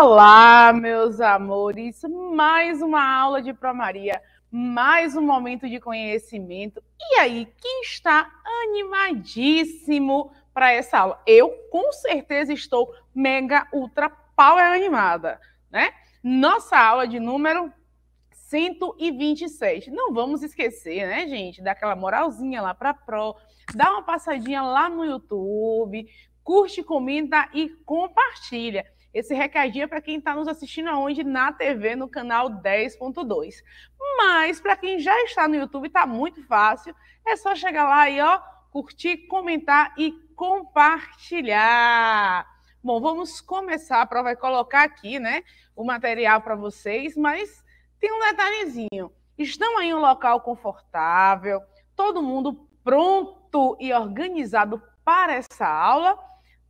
Olá, meus amores! Mais uma aula de Pro Maria, mais um momento de conhecimento. E aí, quem está animadíssimo para essa aula? Eu, com certeza, estou mega, ultra, power animada, né? Nossa aula de número 127. Não vamos esquecer, né, gente? Daquela moralzinha lá para Pro, dá uma passadinha lá no YouTube, curte, comenta e compartilha. Esse recadinho é para quem está nos assistindo aonde? Na TV, no canal 10.2. Mas para quem já está no YouTube, está muito fácil. É só chegar lá e ó, curtir, comentar e compartilhar. Bom, vamos começar. A prova vai colocar aqui, né, o material para vocês, mas tem um detalhezinho. Estão em um local confortável, todo mundo pronto e organizado para essa aula?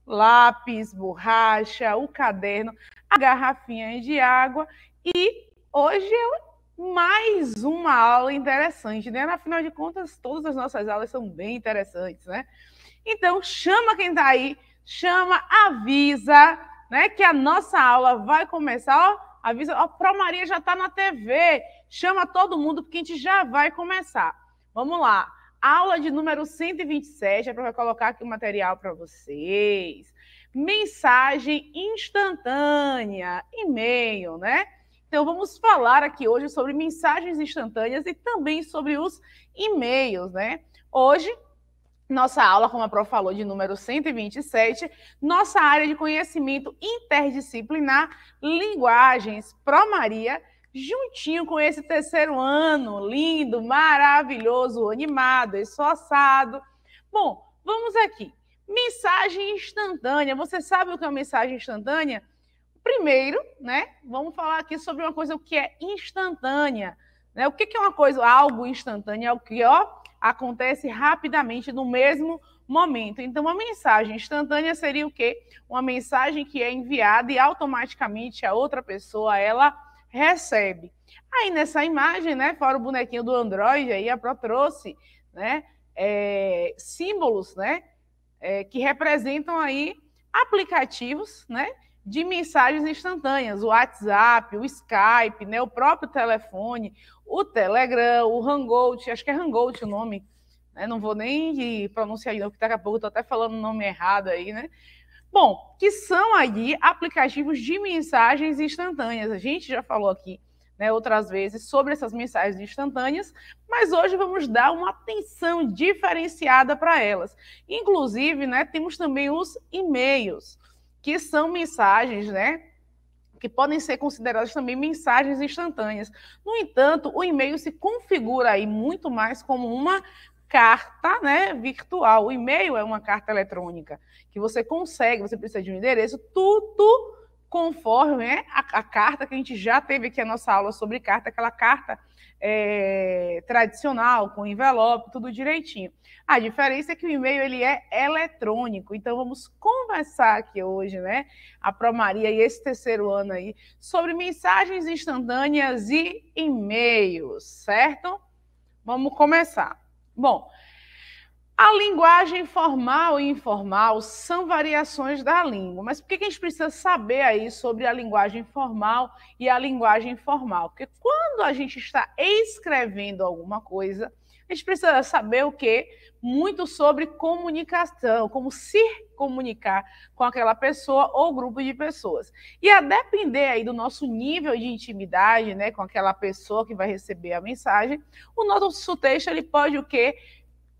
lápis, borracha, o caderno, a garrafinha de água. E hoje é mais uma aula interessante, né? Afinal de contas, todas as nossas aulas são bem interessantes, né? Então, chama quem está aí, chama, avisa, né? Que a nossa aula vai começar, ó, avisa, ó, Pro Maria já está na TV, chama todo mundo, porque a gente já vai começar. Vamos lá aula de número 127, é para colocar aqui o material para vocês. Mensagem instantânea, e-mail, né? Então vamos falar aqui hoje sobre mensagens instantâneas e também sobre os e-mails, né? Hoje nossa aula, como a Prof falou, de número 127, nossa área de conhecimento interdisciplinar, linguagens, pró Maria juntinho com esse terceiro ano lindo, maravilhoso, animado, esforçado. Bom, vamos aqui. Mensagem instantânea. Você sabe o que é uma mensagem instantânea? Primeiro, né? Vamos falar aqui sobre uma coisa o que é instantânea. Né? O que é uma coisa, algo instantâneo, é o que ó, acontece rapidamente no mesmo momento. Então, uma mensagem instantânea seria o quê? Uma mensagem que é enviada e automaticamente a outra pessoa ela recebe. Aí nessa imagem, né, fora o bonequinho do Android, aí a Pro trouxe né, é, símbolos né, é, que representam aí aplicativos né, de mensagens instantâneas, o WhatsApp, o Skype, né, o próprio telefone, o Telegram, o Hangout, acho que é Hangout o nome, né, não vou nem pronunciar não que porque daqui a pouco estou até falando o nome errado aí, né? Bom, que são aí aplicativos de mensagens instantâneas. A gente já falou aqui né, outras vezes sobre essas mensagens instantâneas, mas hoje vamos dar uma atenção diferenciada para elas. Inclusive, né, temos também os e-mails, que são mensagens, né, que podem ser consideradas também mensagens instantâneas. No entanto, o e-mail se configura aí muito mais como uma carta né, virtual. O e-mail é uma carta eletrônica que você consegue, você precisa de um endereço, tudo conforme né, a, a, carta que a gente já teve aqui a nossa aula sobre carta, aquela carta é, tradicional, com envelope, tudo direitinho. A diferença é que o e-mail ele é eletrônico, então vamos conversar aqui hoje, né, a Promaria e esse terceiro ano aí, sobre mensagens instantâneas e e-mails, certo? Vamos começar. Bom, a linguagem formal e informal são variações da língua, mas por que a gente precisa saber aí sobre a linguagem formal e a linguagem informal? Porque quando a gente está escrevendo alguma coisa, a gente precisa saber o quê? Muito sobre comunicação, como se comunicar com aquela pessoa ou grupo de pessoas. E a depender aí do nosso nível de intimidade, né, com aquela pessoa que vai receber a mensagem, o nosso texto ele pode o quê?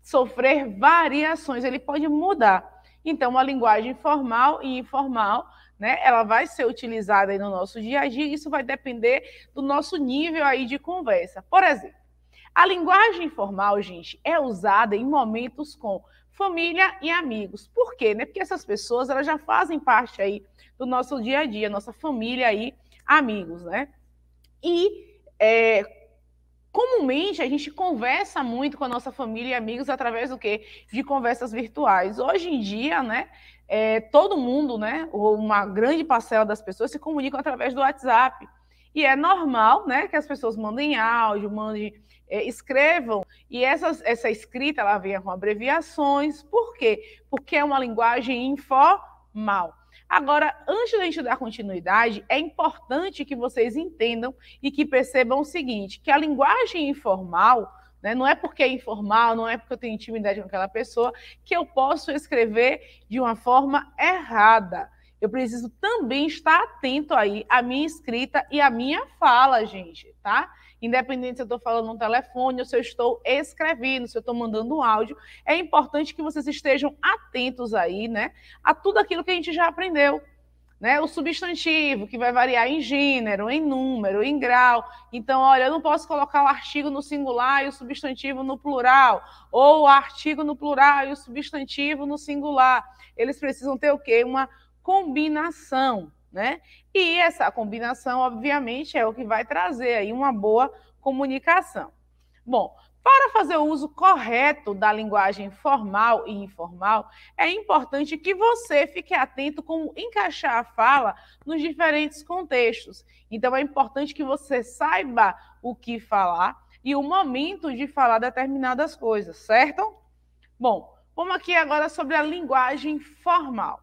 Sofrer variações, ele pode mudar. Então, uma linguagem formal e informal né? Ela vai ser utilizada no nosso dia a dia, isso vai depender do nosso nível aí de conversa. Por exemplo, a linguagem informal, gente, é usada em momentos com família e amigos. Por quê? Né? Porque essas pessoas elas já fazem parte aí do nosso dia a dia, nossa família e amigos, né? E é, comumente a gente conversa muito com a nossa família e amigos através do quê? De conversas virtuais. Hoje em dia, né? É, todo mundo, né? Ou uma grande parcela das pessoas se comunicam através do WhatsApp. E é normal, né? Que as pessoas mandem áudio, mandem é, escrevam. E essas, essa escrita ela vem com abreviações. Por quê? Porque é uma linguagem informal. Agora, antes da gente dar continuidade, é importante que vocês entendam e que percebam o seguinte: que a linguagem informal né, não é porque é informal, não é porque eu tenho intimidade com aquela pessoa, que eu posso escrever de uma forma errada. Eu preciso também estar atento aí à minha escrita e à minha fala, gente, tá? Independente se eu estou falando no telefone, ou se eu estou escrevendo, se eu estou mandando um áudio, é importante que vocês estejam atentos aí, né? A tudo aquilo que a gente já aprendeu. Né? O substantivo, que vai variar em gênero, em número, em grau. Então, olha, eu não posso colocar o artigo no singular e o substantivo no plural, ou o artigo no plural e o substantivo no singular. Eles precisam ter o quê? Uma combinação né? E essa combinação, obviamente, é o que vai trazer aí uma boa comunicação. Bom, para fazer o uso correto da linguagem formal e informal, é importante que você fique atento como encaixar a fala nos diferentes contextos. Então, é importante que você saiba o que falar e o momento de falar determinadas coisas, certo? Bom, vamos aqui agora sobre a linguagem formal.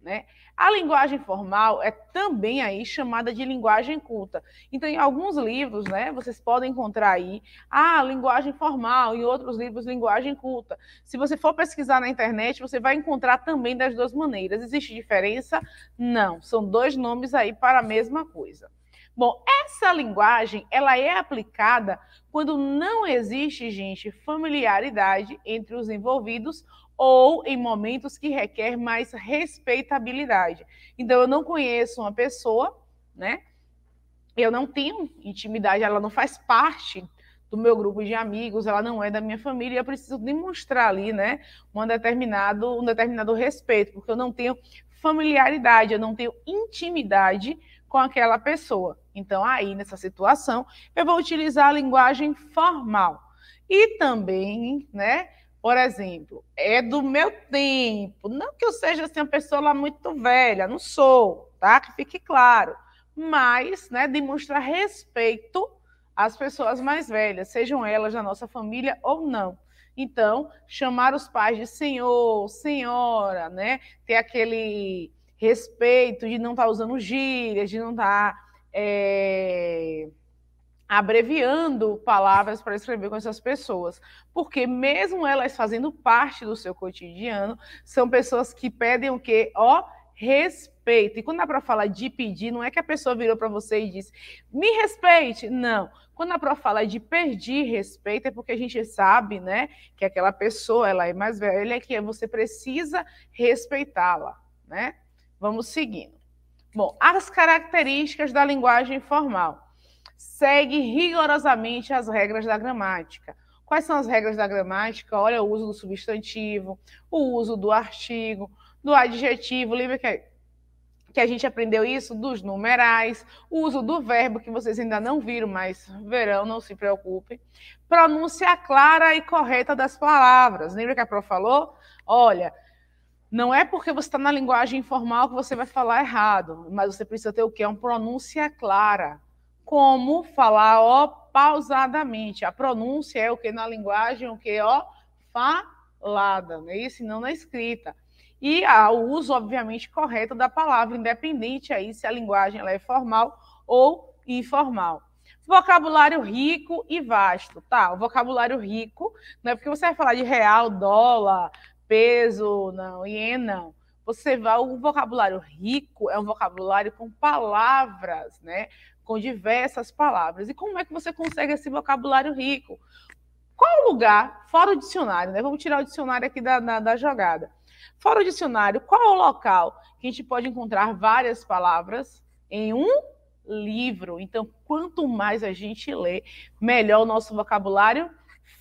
Né? A linguagem formal é também aí chamada de linguagem culta. Então, em alguns livros, né, vocês podem encontrar aí a ah, linguagem formal, em outros livros, linguagem culta. Se você for pesquisar na internet, você vai encontrar também das duas maneiras. Existe diferença? Não, são dois nomes aí para a mesma coisa. Bom, essa linguagem ela é aplicada quando não existe, gente, familiaridade entre os envolvidos ou em momentos que requer mais respeitabilidade. Então, eu não conheço uma pessoa, né? Eu não tenho intimidade, ela não faz parte do meu grupo de amigos, ela não é da minha família, e eu preciso demonstrar ali, né, um determinado, um determinado respeito, porque eu não tenho familiaridade, eu não tenho intimidade com aquela pessoa. Então, aí, nessa situação, eu vou utilizar a linguagem formal. E também, né, por exemplo, é do meu tempo. Não que eu seja assim, uma pessoa lá muito velha, não sou, tá? Que fique claro. Mas, né, demonstrar respeito às pessoas mais velhas, sejam elas da nossa família ou não. Então, chamar os pais de senhor, senhora, né? Ter aquele respeito de não estar tá usando gírias, de não tá, estar. Eh, é abreviando palavras para escrever com essas pessoas, porque mesmo elas fazendo parte do seu cotidiano, são pessoas que pedem o quê? Ó, respeito. E quando dá para falar de pedir, não é que a pessoa virou para você e disse: "Me respeite". Não. Quando a pró fala de perder respeito, é porque a gente sabe, né, que aquela pessoa, ela é mais velha, é que você precisa respeitá-la, né? Vamos seguindo. Bom, as características da linguagem formal segue rigorosamente as regras da gramática. Quais são as regras da gramática? Olha o uso do substantivo, o uso do artigo, do adjetivo. Lembra que, que a gente aprendeu isso? Dos numerais, o uso do verbo, que vocês ainda não viram, mas verão, não se preocupem. Pronúncia clara e correta das palavras. Lembra que a Pro falou? Olha, não é porque você está na linguagem informal que você vai falar errado, mas você precisa ter o quê? Uma pronúncia clara como falar ó pausadamente. A pronúncia é o que na linguagem, o que ó falada, né? Isso não na escrita. E há o uso, obviamente, correto da palavra, independente aí se a linguagem ela é formal ou informal. Vocabulário rico e vasto, tá? O vocabulário rico não é porque você vai falar de real, dólar, peso, não, ien, não. Você vai, o vocabulário rico é um vocabulário com palavras, né? com diversas palavras. E como é que você consegue esse vocabulário rico? Qual lugar, fora o dicionário, né? Vamos tirar o dicionário aqui da, da, da jogada. Fora o dicionário, qual é o local que a gente pode encontrar várias palavras em um livro? Então, quanto mais a gente lê, melhor o nosso vocabulário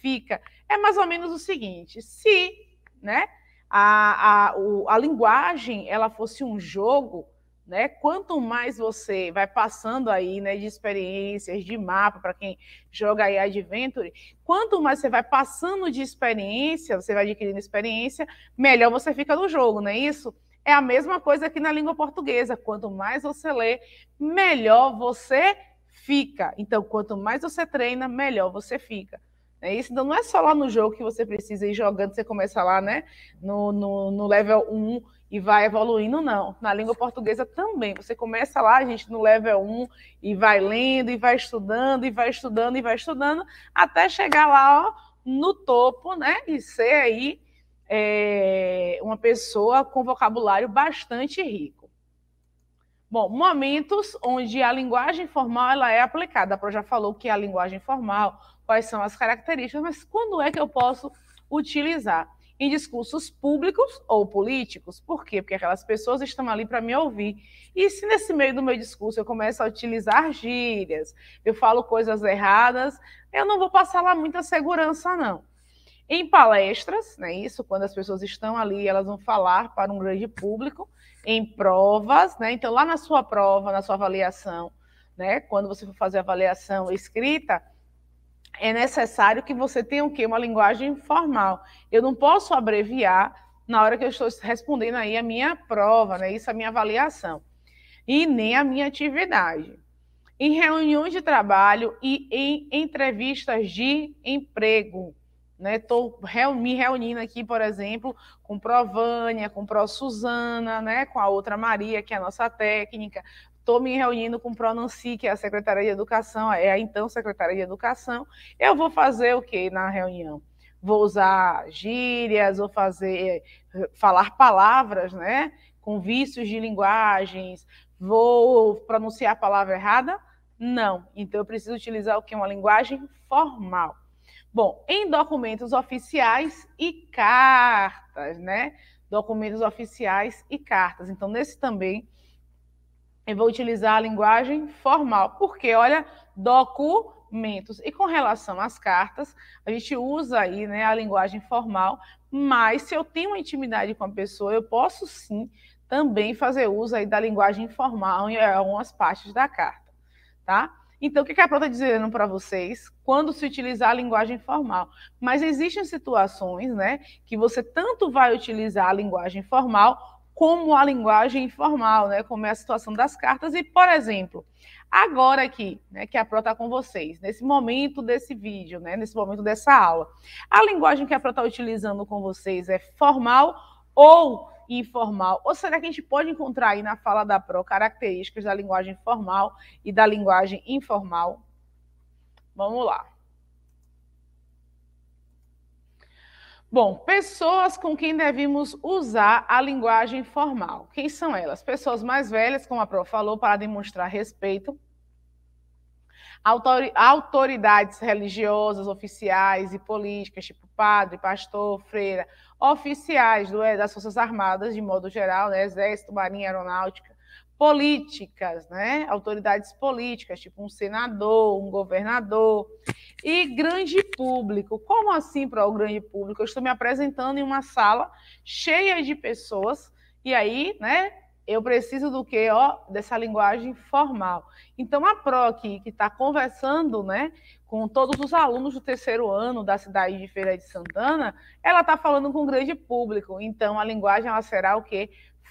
fica. É mais ou menos o seguinte: se né, a, a, o, a linguagem ela fosse um jogo, né? Quanto mais você vai passando aí, né, de experiências, de mapa, para quem joga aí Adventure, quanto mais você vai passando de experiência, você vai adquirindo experiência, melhor você fica no jogo, não é isso? É a mesma coisa aqui na língua portuguesa. Quanto mais você lê, melhor você fica. Então, quanto mais você treina, melhor você fica. É isso, então não é só lá no jogo que você precisa ir jogando, você começa lá, né? No, no, no level 1 e vai evoluindo, não. Na língua portuguesa também. Você começa lá, gente, no level 1 e vai lendo, e vai estudando, e vai estudando, e vai estudando, até chegar lá, ó, no topo, né? E ser aí é, uma pessoa com vocabulário bastante rico. Bom, momentos onde a linguagem formal ela é aplicada. A Pro já falou que a linguagem formal quais são as características, mas quando é que eu posso utilizar? Em discursos públicos ou políticos. Por quê? Porque aquelas pessoas estão ali para me ouvir. E se nesse meio do meu discurso eu começo a utilizar gírias, eu falo coisas erradas, eu não vou passar lá muita segurança, não. Em palestras, né, isso, quando as pessoas estão ali, elas vão falar para um grande público, em provas, né? Então, lá na sua prova, na sua avaliação, né? Quando você for fazer avaliação escrita, é necessário que você tenha o quê? Uma linguagem formal. Eu não posso abreviar na hora que eu estou respondendo aí a minha prova, né? Isso é a minha avaliação. E nem a minha atividade. Em reuniões de trabalho e em entrevistas de emprego. Estou né? me reunindo aqui, por exemplo, com Provânia, com Pro Suzana, né? com a outra Maria, que é a nossa técnica, estou me reunindo com o Pronunci, que é a Secretaria de Educação, é a então Secretaria de Educação, eu vou fazer o que na reunião? Vou usar gírias, vou fazer, eh, falar palavras, né? Com vícios de linguagens, vou pronunciar a palavra errada? Não. Então, eu preciso utilizar o que? Uma linguagem formal. Bom, em documentos oficiais e cartas, né? Documentos oficiais e cartas. Então, nesse também, eu vou utilizar a linguagem formal, porque olha, documentos. E com relação às cartas, a gente usa aí né, a linguagem formal, mas se eu tenho uma intimidade com a pessoa, eu posso sim também fazer uso aí da linguagem informal em algumas partes da carta, tá? Então, o que a Pro está dizendo para vocês quando se utilizar a linguagem formal? Mas existem situações né, que você tanto vai utilizar a linguagem formal como a linguagem informal, né? Como é a situação das cartas. E, por exemplo, agora aqui, né, que a Pro está com vocês, nesse momento desse vídeo, né, nesse momento dessa aula, a linguagem que a Pro está utilizando com vocês é formal ou informal? Ou será que a gente pode encontrar aí na fala da Pro características da linguagem formal e da linguagem informal? Vamos lá. Bom, pessoas com quem devemos usar a linguagem formal. Quem são elas? Pessoas mais velhas, como a Prof falou, para demonstrar respeito. Autoridades religiosas, oficiais e políticas, tipo padre, pastor, freira, oficiais é, das Forças Armadas, de modo geral, né? Exército, Marinha, Aeronáutica, políticas, né? Autoridades políticas, tipo um senador, um governador. E grande público. Como assim para o grande público? Eu estou me apresentando em uma sala cheia de pessoas e aí, né? Eu preciso do que, ó, dessa linguagem formal. Então a Pro aqui que está conversando, né, com todos os alunos do terceiro ano da cidade de Feira de Santana, ela está falando com o grande público. Então a linguagem ela será o que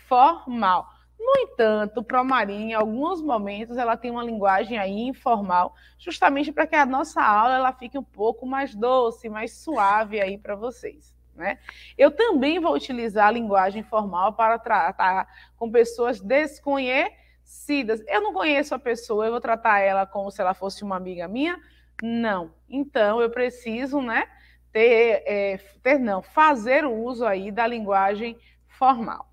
formal. No entanto, para Promarim, em alguns momentos, ela tem uma linguagem aí informal, justamente para que a nossa aula ela fique um pouco mais doce, mais suave aí para vocês. Né? Eu também vou utilizar a linguagem formal para tratar com pessoas desconhecidas. Eu não conheço a pessoa, eu vou tratar ela como se ela fosse uma amiga minha? Não. Então, eu preciso, né, ter, é, ter não, fazer o uso aí da linguagem formal.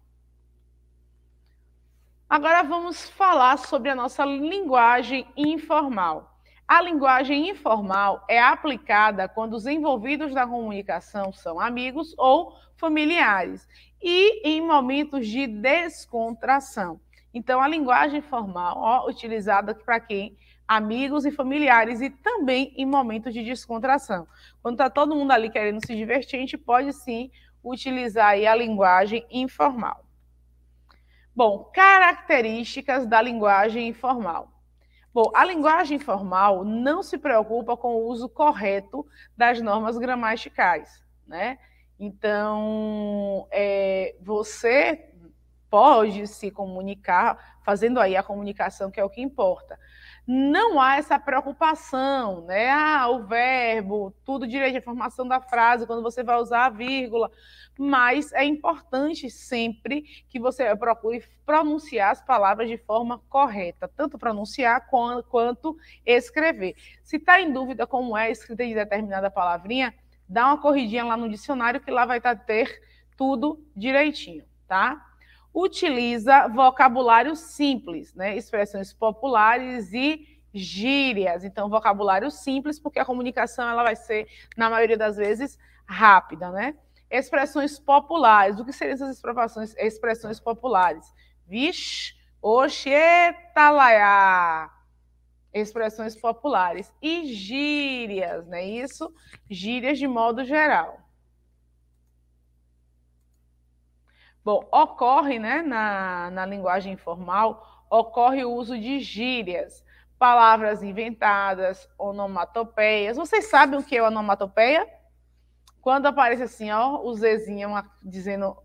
Agora vamos falar sobre a nossa linguagem informal. A linguagem informal é aplicada quando os envolvidos na comunicação são amigos ou familiares e em momentos de descontração. Então, a linguagem formal, é utilizada para quem? Amigos e familiares, e também em momentos de descontração. Quando está todo mundo ali querendo se divertir, a gente pode sim utilizar a linguagem informal. Bom, características da linguagem informal. Bom, a linguagem informal não se preocupa com o uso correto das normas gramaticais, né? Então, é, você pode se comunicar fazendo aí a comunicação que é o que importa, não há essa preocupação, né? Ah, o verbo, tudo direito, a formação da frase, quando você vai usar a vírgula. Mas é importante sempre que você procure pronunciar as palavras de forma correta, tanto pronunciar quanto escrever. Se está em dúvida como é a escrita de determinada palavrinha, dá uma corridinha lá no dicionário que lá vai tá, ter tudo direitinho, tá? utiliza vocabulário simples, né? expressões populares e gírias. Então, vocabulário simples, porque a comunicação ela vai ser, na maioria das vezes, rápida, né? Expressões populares. O que seriam essas expressões, expressões populares? Vixe, oxetalaiá. Expressões populares. E gírias, né? Isso, gírias de modo geral. Bom, ocorre, né, na, na linguagem informal, ocorre o uso de gírias, palavras inventadas, onomatopeias. Vocês sabem o que é onomatopeia? Quando aparece assim, ó, o Zezinho dizendo,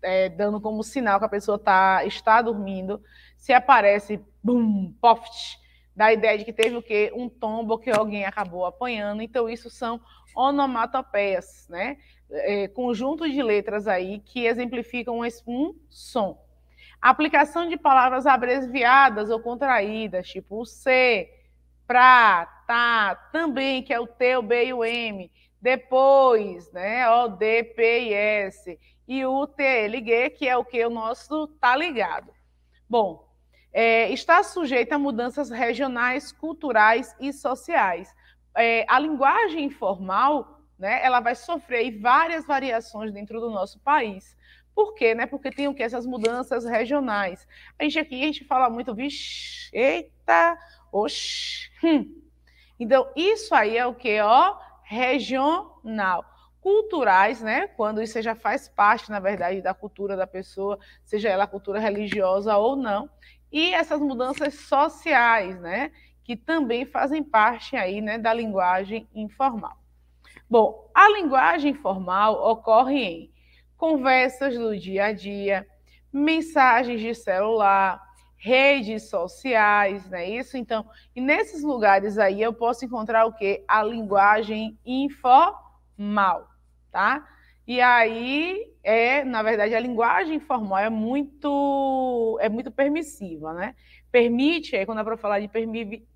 é, dando como sinal que a pessoa tá, está dormindo, se aparece, bum, poft, da ideia de que teve o quê? Um tombo que alguém acabou apanhando. Então, isso são onomatopeias, né? é, de letras aí que exemplificam um som. Aplicação de palavras abreviadas ou contraídas, tipo o C, pra, tá, também, que é o T, o B e o M. Depois, né? O, D, P e S. E o T, liguei, que é o que o nosso tá ligado. Bom, é, está sujeita a mudanças regionais, culturais e sociais. É, a linguagem informal né? Ela vai sofrer várias variações dentro do nosso país. Por quê? Né? Porque tem o que? Essas mudanças regionais. A gente aqui, a gente fala muito, vixe, eita, oxi. Hum. Então, isso aí é o que? Ó, regional culturais, né? Quando isso já faz parte, na verdade, da cultura da pessoa, seja ela cultura religiosa ou não, e essas mudanças sociais, né? Que também fazem parte aí, né, da linguagem informal. Bom, a linguagem formal ocorre em conversas do dia a dia, mensagens de celular, redes sociais, não é isso? Então, e nesses lugares aí eu posso encontrar o quê? A linguagem informal, tá? E aí é, na verdade, a linguagem formal é muito é muito permissiva, né? Permite, aí quando dá para falar de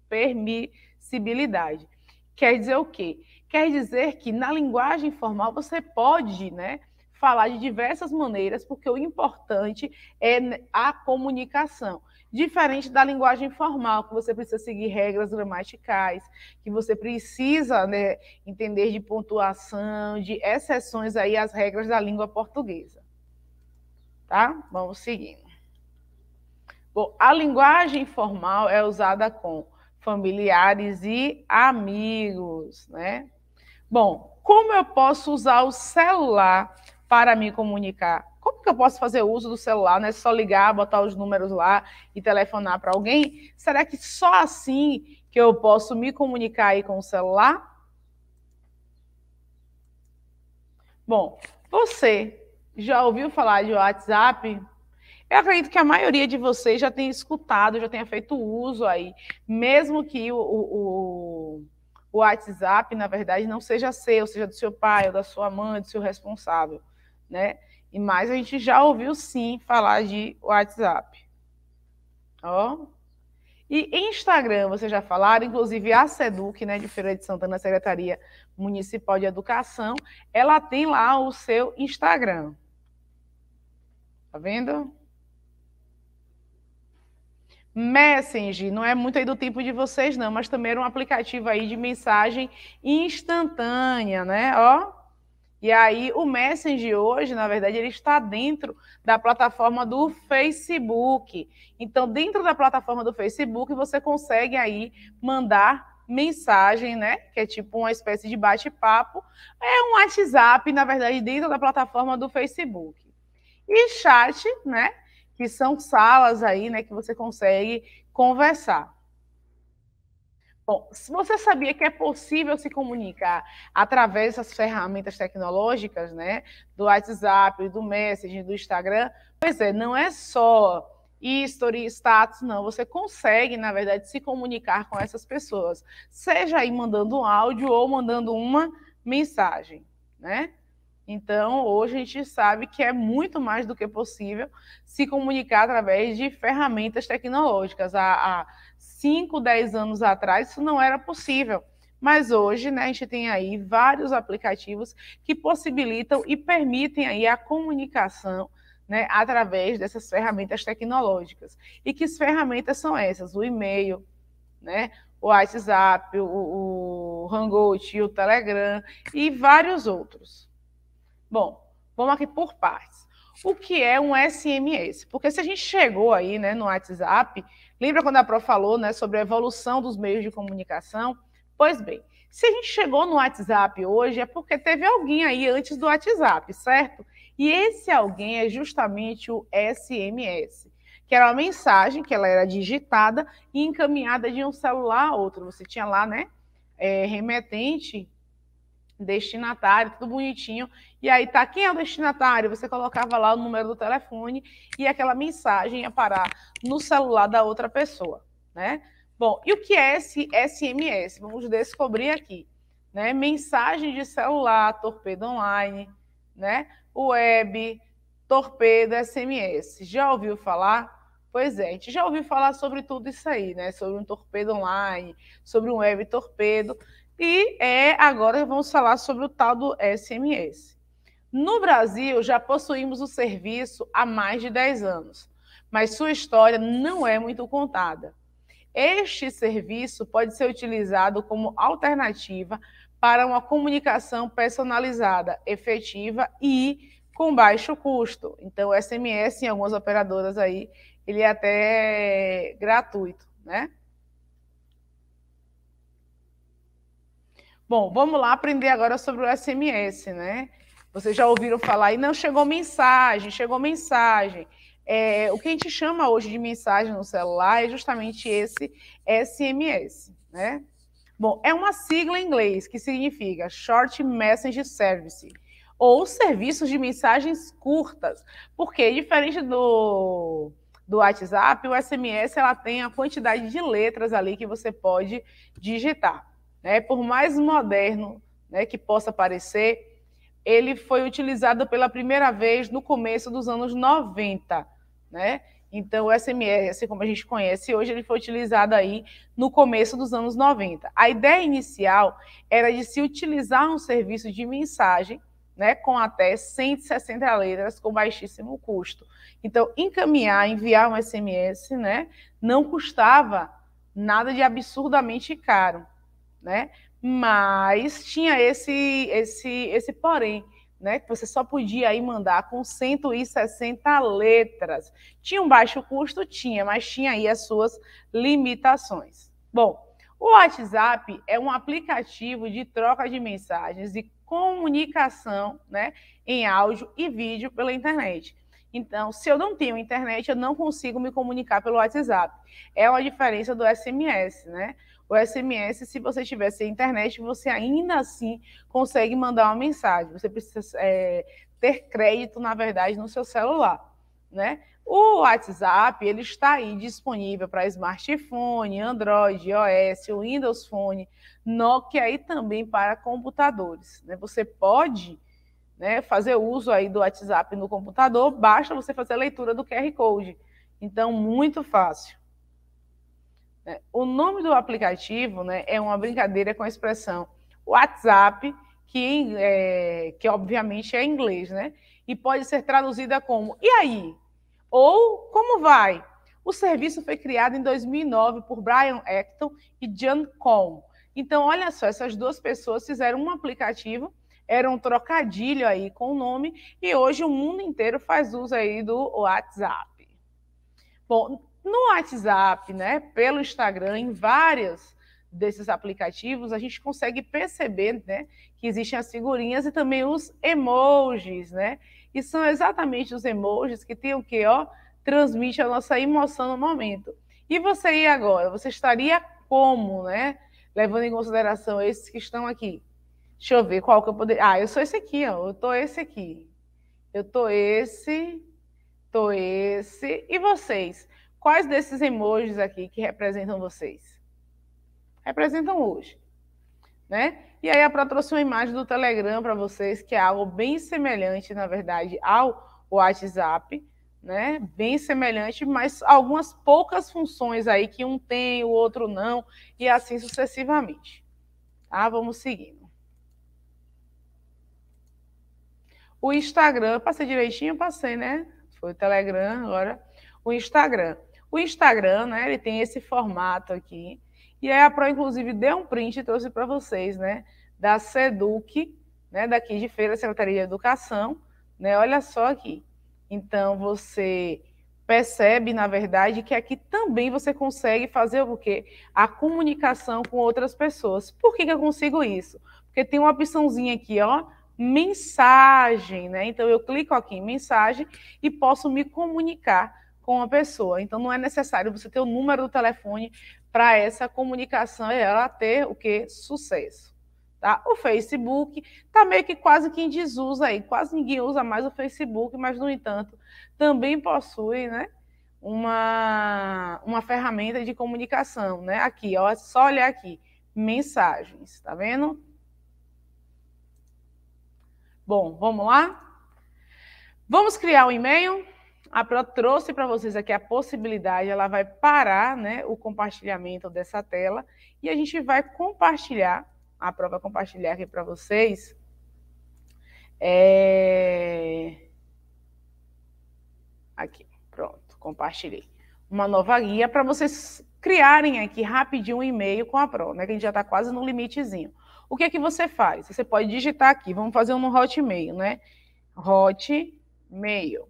permissibilidade, quer dizer o quê? quer dizer que na linguagem formal você pode, né, falar de diversas maneiras, porque o importante é a comunicação. Diferente da linguagem formal, que você precisa seguir regras gramaticais, que você precisa né, entender de pontuação, de exceções aí às regras da língua portuguesa. Tá? Vamos seguindo. Bom, a linguagem formal é usada com familiares e amigos, né? Bom, como eu posso usar o celular para me comunicar? Como que eu posso fazer uso do celular? Não é só ligar, botar os números lá e telefonar para alguém? Será que só assim que eu posso me comunicar aí com o celular? Bom, você já ouviu falar de WhatsApp? Eu acredito que a maioria de vocês já tenha escutado, já tenha feito uso aí, mesmo que o, o, o o WhatsApp, na verdade, não seja seu, seja do seu pai, ou da sua mãe, do seu responsável, né? E mais a gente já ouviu sim falar de WhatsApp. Ó. E Instagram, vocês já falaram, inclusive a SEDUC, né, de Feira de Santana, Secretaria Municipal de Educação, ela tem lá o seu Instagram. Tá vendo? Messenger, não é muito aí do tempo de vocês, não, mas também era um aplicativo aí de mensagem instantânea, né? Ó. E aí, o Messenger hoje, na verdade, ele está dentro da plataforma do Facebook. Então, dentro da plataforma do Facebook, você consegue aí mandar mensagem, né? Que é tipo uma espécie de bate-papo. É um WhatsApp, na verdade, dentro da plataforma do Facebook. E chat, né? que são salas aí, né, que você consegue conversar. Bom, se você sabia que é possível se comunicar através dessas ferramentas tecnológicas, né, do WhatsApp, do Messenger, do Instagram, pois é, não é só history, status, não. Você consegue, na verdade, se comunicar com essas pessoas, seja aí mandando um áudio ou mandando uma mensagem, né? Então, hoje a gente sabe que é muito mais do que possível se comunicar através de ferramentas tecnológicas. Há, há 5, 10 anos atrás, isso não era possível. Mas hoje, né, a gente tem aí vários aplicativos que possibilitam e permitem aí a comunicação né, através dessas ferramentas tecnológicas. E que ferramentas são essas? O e-mail, né, o WhatsApp, o, o Hangout, o Telegram e vários outros. Bom, vamos aqui por partes. O que é um SMS? Porque se a gente chegou aí né, no WhatsApp, lembra quando a Pro falou né, sobre a evolução dos meios de comunicação? Pois bem, se a gente chegou no WhatsApp hoje é porque teve alguém aí antes do WhatsApp, certo? E esse alguém é justamente o SMS, que era uma mensagem que ela era digitada e encaminhada de um celular a outro. Você tinha lá, né, é, remetente destinatário, tudo bonitinho. E aí tá quem é o destinatário? Você colocava lá o número do telefone e aquela mensagem ia parar no celular da outra pessoa, né? Bom, e o que é esse SMS? Vamos descobrir aqui, né? Mensagem de celular, torpedo online, né? Web, torpedo SMS. Já ouviu falar? Pois é, a gente já ouviu falar sobre tudo isso aí, né? Sobre um torpedo online, sobre um web torpedo. E é, agora vamos falar sobre o tal do SMS. No Brasil, já possuímos o serviço há mais de 10 anos, mas sua história não é muito contada. Este serviço pode ser utilizado como alternativa para uma comunicação personalizada, efetiva e com baixo custo. Então, o SMS em algumas operadoras aí, ele é até gratuito, né? Bom, vamos lá aprender agora sobre o SMS, né? Vocês já ouviram falar, e não chegou mensagem, chegou mensagem. É, o que a gente chama hoje de mensagem no celular é justamente esse SMS, né? Bom, é uma sigla em inglês que significa Short Message Service, ou serviços de mensagens curtas, porque diferente do, do WhatsApp, o SMS ela tem a quantidade de letras ali que você pode digitar né, por mais moderno né, que possa parecer, ele foi utilizado pela primeira vez no começo dos anos 90, né? Então, o SMS, como a gente conhece hoje, ele foi utilizado aí no começo dos anos 90. A ideia inicial era de se utilizar um serviço de mensagem, né, com até 160 letras com baixíssimo custo. Então, encaminhar, enviar um SMS, né, não custava nada de absurdamente caro né? Mas tinha esse esse esse porém, né? Que você só podia aí mandar com 160 letras. Tinha um baixo custo, tinha, mas tinha aí as suas limitações. Bom, o WhatsApp é um aplicativo de troca de mensagens e comunicação, né, em áudio e vídeo pela internet. Então, se eu não tenho internet, eu não consigo me comunicar pelo WhatsApp. É uma diferença do SMS, né? o SMS, se você tiver sem internet, você ainda assim consegue mandar uma mensagem. Você precisa é, ter crédito, na verdade, no seu celular, né? O WhatsApp ele está aí disponível para smartphone, Android, iOS, Windows Phone, Nokia e também para computadores. Né? Você pode né, fazer uso aí do WhatsApp no computador, basta você fazer a leitura do QR Code. Então, muito fácil. É, o nome do aplicativo né, é uma brincadeira com a expressão WhatsApp, que, é, que obviamente é em inglês, né? E pode ser traduzida como e aí? Ou como vai? O serviço foi criado em 2009 por Brian Acton e John Cohn. Então, olha só, essas duas pessoas fizeram um aplicativo, era um trocadilho aí com o nome, e hoje o mundo inteiro faz uso aí do WhatsApp. Bom, no WhatsApp, né, pelo Instagram, em várias desses aplicativos, a gente consegue perceber, né, que existem as figurinhas e também os emojis, né? E são exatamente os emojis que tem o que, ó, transmite a nossa emoção no momento. E você aí agora? Você estaria como, né? Levando em consideração esses que estão aqui. Deixa eu ver qual que eu poderia. Ah, eu sou esse aqui, ó. Eu tô esse aqui. Eu tô esse, tô esse. E vocês? Quais desses emojis aqui que representam vocês? Representam hoje. Né? E aí a Pró trouxe uma imagem do Telegram para vocês, que é algo bem semelhante, na verdade, ao WhatsApp, né? Bem semelhante, mas algumas poucas funções aí que um tem, o outro não, e assim sucessivamente. Tá? Vamos seguindo. O Instagram, passei direitinho, passei, né? Foi o Telegram agora. O Instagram. O Instagram, né, ele tem esse formato aqui. E aí a Pro, inclusive, deu um print e trouxe para vocês, né, da SEDUC, né, daqui de Feira Secretaria de Educação, né, olha só aqui. Então, você percebe, na verdade, que aqui também você consegue fazer o quê? A comunicação com outras pessoas. Por que, que eu consigo isso? Porque tem uma opçãozinha aqui, ó, mensagem, né? Então eu clico aqui em mensagem e posso me comunicar com a pessoa. Então, não é necessário você ter o número do telefone para essa comunicação ela ter o que? Sucesso. Tá? O Facebook está meio que quase que em desuso aí, quase ninguém usa mais o Facebook, mas, no entanto, também possui né, uma, uma ferramenta de comunicação. Né? Aqui, ó, é só olhar aqui, mensagens, tá vendo? Bom, vamos lá? Vamos criar um e-mail? a Pro trouxe para vocês aqui a possibilidade, ela vai parar né, o compartilhamento dessa tela e a gente vai compartilhar, a Pro vai compartilhar aqui para vocês. É... Aqui, pronto, compartilhei. Uma nova guia para vocês criarem aqui rapidinho um e-mail com a Pro, né? Que a gente já está quase no limitezinho. O que é que você faz? Você pode digitar aqui, vamos fazer um no Hotmail, né? Hotmail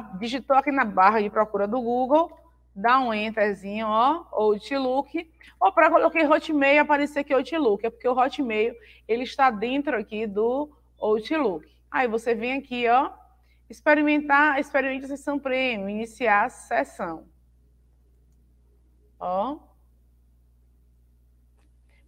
digitou aqui na barra de procura do Google, dá um enterzinho, ó, Outlook, ou para coloquei Hotmail, aparecer aqui Outlook, é porque o Hotmail, ele está dentro aqui do Outlook. Aí você vem aqui, ó, experimentar, experimente a sessão premium, iniciar a sessão. Ó.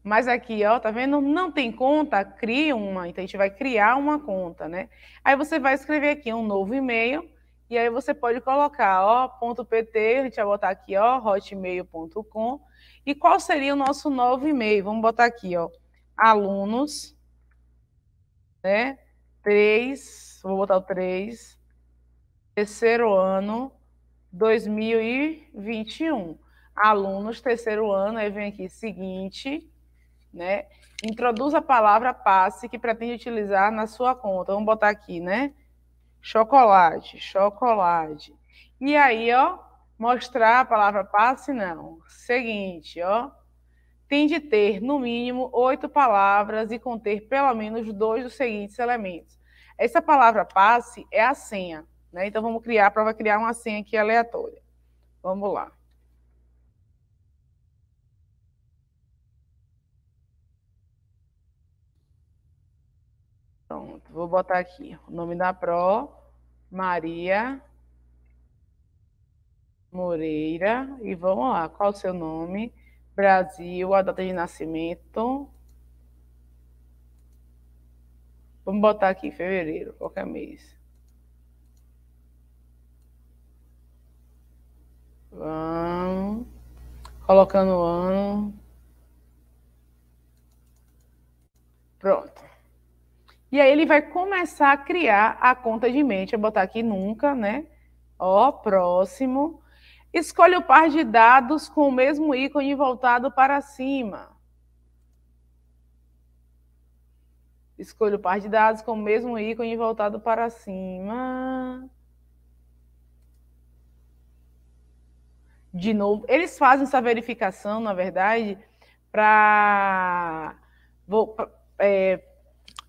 Mas aqui, ó, tá vendo? Não tem conta, cria uma. Então a gente vai criar uma conta, né? Aí você vai escrever aqui um novo e-mail e aí você pode colocar ó, ponto .pt, a gente vai botar aqui ó, hotmail.com. E qual seria o nosso novo e-mail? Vamos botar aqui, ó, alunos, né, 3, vou botar o 3, terceiro ano, 2021. Alunos, terceiro ano, aí vem aqui, seguinte, né, introduza a palavra passe que pretende utilizar na sua conta. Vamos botar aqui, né, chocolate, chocolate. E aí, ó, mostrar a palavra passe, não. Seguinte, ó. Tem de ter, no mínimo, oito palavras e conter pelo menos dois dos seguintes elementos. Essa palavra passe é a senha, né? Então, vamos criar, a prova é criar uma senha aqui aleatória. Vamos lá. vou botar aqui o nome da pró, Maria Moreira, e vamos lá, qual o seu nome? Brasil, a data de nascimento. Vamos botar aqui, fevereiro, qualquer mês. Vamos. Colocando o ano. Pronto. E aí ele vai começar a criar a conta de mente, a é botar aqui nunca, né? Ó, próximo. Escolha o par de dados com o mesmo ícone voltado para cima. Escolha o par de dados com o mesmo ícone voltado para cima. De novo, eles fazem essa verificação, na verdade, para é,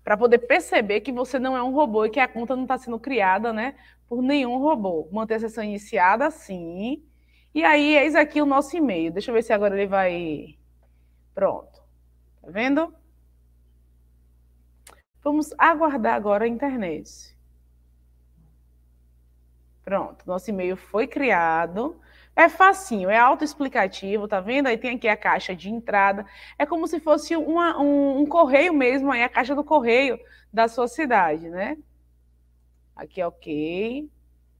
para poder perceber que você não é um robô e que a conta não está sendo criada, né, por nenhum robô. Manter a sessão iniciada, sim. E aí, eis aqui o nosso e-mail. Deixa eu ver se agora ele vai. Pronto. Tá vendo? Vamos aguardar agora a internet. Pronto, nosso e-mail foi criado. É facinho, é autoexplicativo, tá vendo? Aí tem aqui a caixa de entrada. É como se fosse uma, um, um, correio mesmo, aí a caixa do correio da sua cidade, né? Aqui é ok.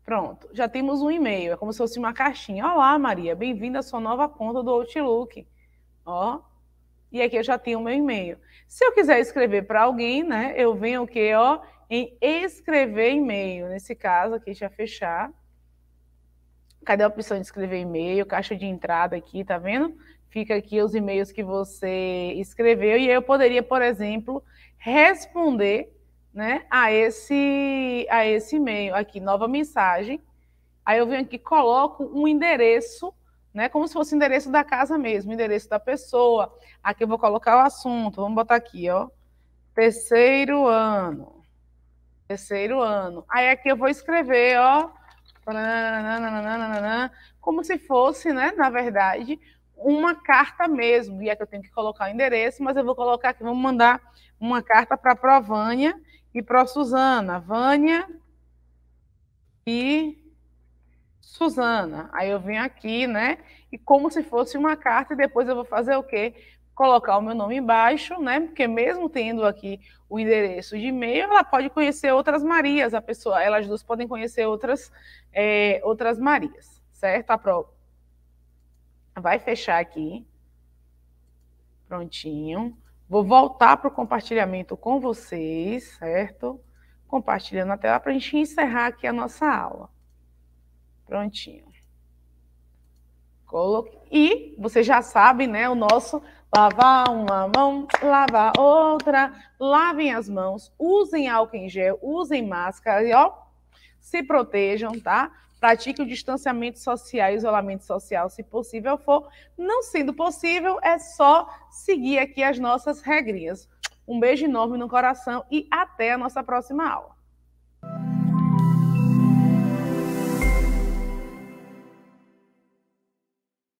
Pronto, já temos um e-mail, é como se fosse uma caixinha. Olá, Maria, bem-vinda à sua nova conta do Outlook. Ó, e aqui eu já tenho o meu e-mail. Se eu quiser escrever para alguém, né, eu venho o quê, ó, em escrever e-mail. Nesse caso aqui, já fechar. Cadê a opção de escrever e-mail? Caixa de entrada aqui, tá vendo? Fica aqui os e-mails que você escreveu e aí eu poderia, por exemplo, responder, né, a esse a esse e-mail aqui, nova mensagem. Aí eu venho aqui, coloco um endereço, né, como se fosse o endereço da casa mesmo, endereço da pessoa. Aqui eu vou colocar o assunto, vamos botar aqui, ó. Terceiro ano. Terceiro ano. Aí aqui eu vou escrever, ó, como se fosse, né, na verdade, uma carta mesmo, e é que eu tenho que colocar o endereço, mas eu vou colocar aqui, vamos mandar uma carta para a Provânia e para a Suzana. Vânia e Suzana. Aí eu venho aqui, né? E como se fosse uma carta, e depois eu vou fazer o quê? colocar o meu nome embaixo, né? Porque mesmo tendo aqui o endereço de e-mail, ela pode conhecer outras Marias, a pessoa, elas duas podem conhecer outras é, outras Marias, certo? A prova vai fechar aqui, prontinho. Vou voltar para o compartilhamento com vocês, certo? Compartilhando a tela para a gente encerrar aqui a nossa aula. Prontinho. Coloque. E vocês já sabem, né, o nosso Lavar uma mão, lavar outra, lavem as mãos, usem álcool em gel, usem máscara e ó, se protejam, tá? Pratique o distanciamento social, isolamento social, se possível for. Não sendo possível, é só seguir aqui as nossas regrinhas. Um beijo enorme no coração e até a nossa próxima aula.